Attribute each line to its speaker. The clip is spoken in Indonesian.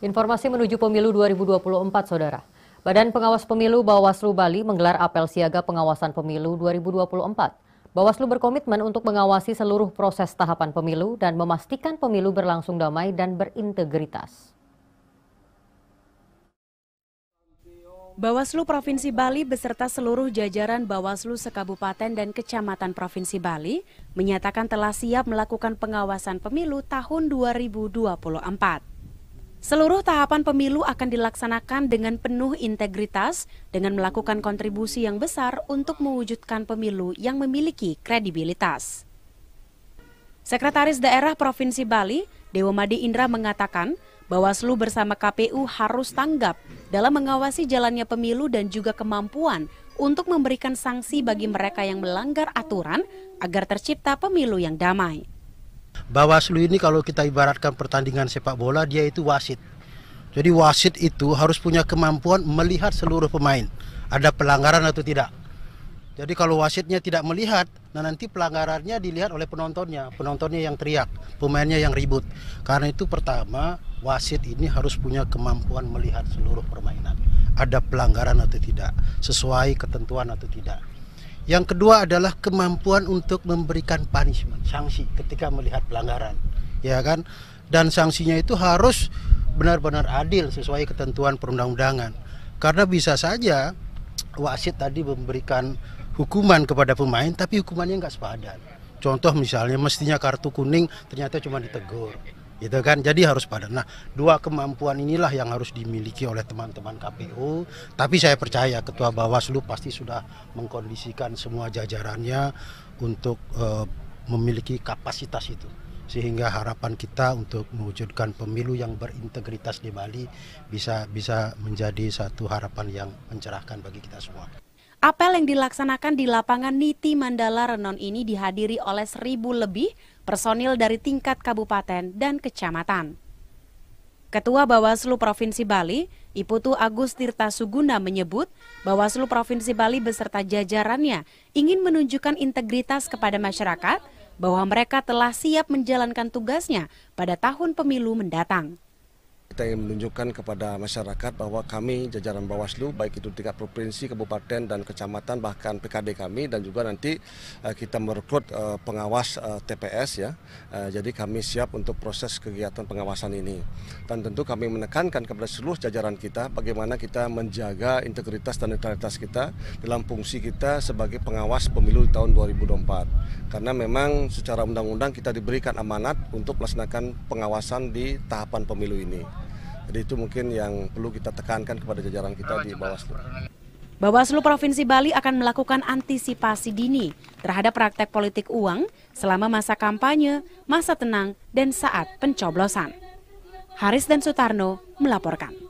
Speaker 1: Informasi menuju pemilu 2024, Saudara. Badan Pengawas Pemilu Bawaslu Bali menggelar apel siaga pengawasan pemilu 2024. Bawaslu berkomitmen untuk mengawasi seluruh proses tahapan pemilu dan memastikan pemilu berlangsung damai dan berintegritas. Bawaslu Provinsi Bali beserta seluruh jajaran Bawaslu sekabupaten dan kecamatan Provinsi Bali menyatakan telah siap melakukan pengawasan pemilu tahun 2024. Seluruh tahapan pemilu akan dilaksanakan dengan penuh integritas dengan melakukan kontribusi yang besar untuk mewujudkan pemilu yang memiliki kredibilitas. Sekretaris Daerah Provinsi Bali, Dewa Madi Indra mengatakan, Bawaslu bersama KPU harus tanggap dalam mengawasi jalannya pemilu dan juga kemampuan untuk memberikan sanksi bagi mereka yang melanggar aturan agar tercipta pemilu yang damai.
Speaker 2: Bawaslu ini kalau kita ibaratkan pertandingan sepak bola dia itu wasit. Jadi wasit itu harus punya kemampuan melihat seluruh pemain ada pelanggaran atau tidak. Jadi kalau wasitnya tidak melihat, nah nanti pelanggarannya dilihat oleh penontonnya, penontonnya yang teriak, pemainnya yang ribut. Karena itu pertama, wasit ini harus punya kemampuan melihat seluruh permainan. Ada pelanggaran atau tidak, sesuai ketentuan atau tidak. Yang kedua adalah kemampuan untuk memberikan punishment, sanksi ketika melihat pelanggaran, ya kan? Dan sanksinya itu harus benar-benar adil sesuai ketentuan perundang-undangan. Karena bisa saja wasit tadi memberikan hukuman kepada pemain, tapi hukumannya nggak sepadan. Contoh misalnya mestinya kartu kuning ternyata cuma ditegur gitu kan jadi harus pada nah dua kemampuan inilah yang harus dimiliki oleh teman-teman KPU tapi saya percaya ketua Bawaslu pasti sudah mengkondisikan semua jajarannya untuk uh, memiliki kapasitas itu sehingga harapan kita untuk mewujudkan pemilu yang berintegritas di Bali bisa bisa menjadi satu harapan yang mencerahkan bagi kita semua.
Speaker 1: Apel yang dilaksanakan di lapangan Niti Mandala Renon ini dihadiri oleh seribu lebih personil dari tingkat kabupaten dan kecamatan. Ketua Bawaslu Provinsi Bali, Iputu Agus Tirta Suguna menyebut, Bawaslu Provinsi Bali beserta jajarannya ingin menunjukkan integritas kepada masyarakat bahwa mereka telah siap menjalankan tugasnya pada tahun pemilu mendatang.
Speaker 3: Kita ingin menunjukkan kepada masyarakat bahwa kami jajaran Bawaslu baik itu tingkat provinsi, kabupaten dan kecamatan bahkan PKD kami dan juga nanti eh, kita merekrut eh, pengawas eh, TPS ya. jadi kami siap untuk proses kegiatan pengawasan ini. Dan tentu kami menekankan kepada seluruh jajaran kita bagaimana kita menjaga integritas dan netralitas kita dalam fungsi kita sebagai pengawas pemilu tahun 2024. Karena memang secara undang-undang kita diberikan amanat untuk melaksanakan pengawasan di tahapan pemilu ini. Jadi itu mungkin yang perlu kita tekankan kepada jajaran kita di Bawaslu.
Speaker 1: Bawaslu Provinsi Bali akan melakukan antisipasi dini terhadap praktek politik uang selama masa kampanye, masa tenang, dan saat pencoblosan. Haris dan Sutarno melaporkan.